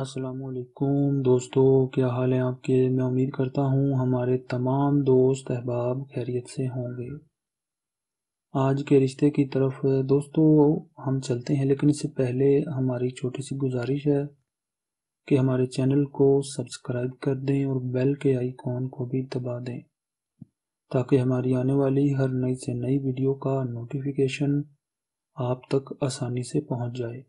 असलकुम दोस्तों क्या हाल है आपके मैं उम्मीद करता हूँ हमारे तमाम दोस्त अहबाब खैरियत से होंगे आज के रिश्ते की तरफ दोस्तों हम चलते हैं लेकिन इससे पहले हमारी छोटी सी गुजारिश है कि हमारे चैनल को सब्सक्राइब कर दें और बेल के आइकॉन को भी दबा दें ताकि हमारी आने वाली हर नई से नई वीडियो का नोटिफिकेशन आप तक आसानी से पहुँच जाए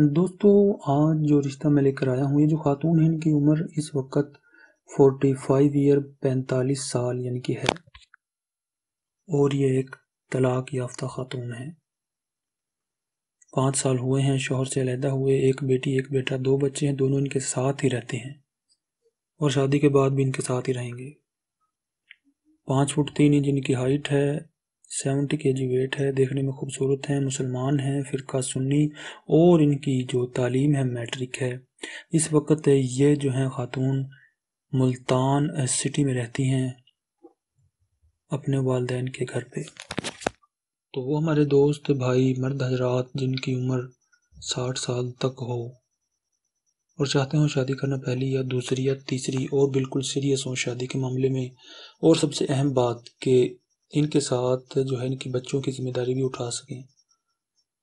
दोस्तों आज जो रिश्ता मैं लेकर आया हूँ ये जो खातून है इनकी उम्र इस वक्त 45 ईयर पैंतालीस साल यानी कि है और ये एक तलाक याफ्ता खातून है पाँच साल हुए हैं शोहर से अलहदा हुए एक बेटी एक बेटा दो बच्चे हैं दोनों इनके साथ ही रहते हैं और शादी के बाद भी इनके साथ ही रहेंगे पाँच फुट तीन इंच इनकी हाइट है सेवेंटी के जी वेट है देखने में खूबसूरत हैं मुसलमान हैं फ़िरका सुन्नी और इनकी जो तालीम है मैट्रिक है इस वक्त ये जो हैं ख़ातून मुल्तान सिटी में रहती हैं अपने वालदेन के घर पे तो वो हमारे दोस्त भाई मर्द हजरात जिनकी उम्र साठ साल तक हो और चाहते हों शादी करना पहली या दूसरी या तीसरी और बिल्कुल सीरियस हो शादी के मामले में और सबसे अहम बात के इनके साथ जो है इनके बच्चों की ज़िम्मेदारी भी उठा सकें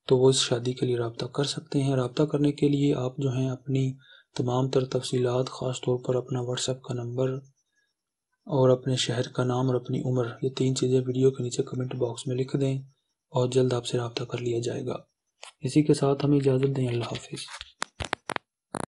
तो वो इस शादी के लिए रबता कर सकते हैं रबता करने के लिए आप जो हैं अपनी तमाम तर तफसीत ख़ास तौर पर अपना व्हाट्सएप का नंबर और अपने शहर का नाम और अपनी उम्र ये तीन चीज़ें वीडियो के नीचे कमेंट बॉक्स में लिख दें और जल्द आपसे रबता कर लिया जाएगा इसी के साथ हमें इजाज़त दें अल्लाह हाफिज़